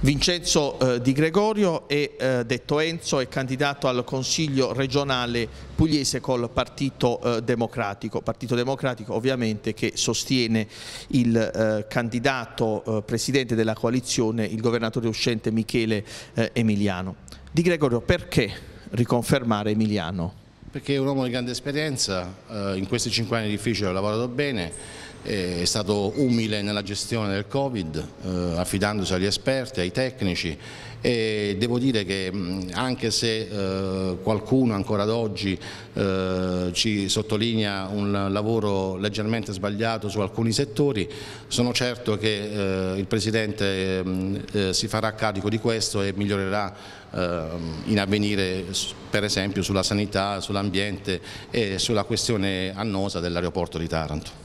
Vincenzo eh, Di Gregorio è eh, detto Enzo è candidato al Consiglio regionale pugliese col Partito eh, Democratico, Partito Democratico ovviamente che sostiene il eh, candidato eh, presidente della coalizione, il governatore uscente Michele eh, Emiliano. Di Gregorio perché riconfermare Emiliano? Perché è un uomo di grande esperienza, in questi cinque anni difficili ha lavorato bene, eh, è stato umile nella gestione del Covid, eh, affidandosi agli esperti, ai tecnici e devo dire che anche se eh, qualcuno ancora ad oggi eh, ci sottolinea un lavoro leggermente sbagliato su alcuni settori, sono certo che eh, il Presidente eh, si farà carico di questo e migliorerà ehm, in avvenire per esempio sulla sanità, sull'ambiente e sulla questione annosa dell'aeroporto di Taranto.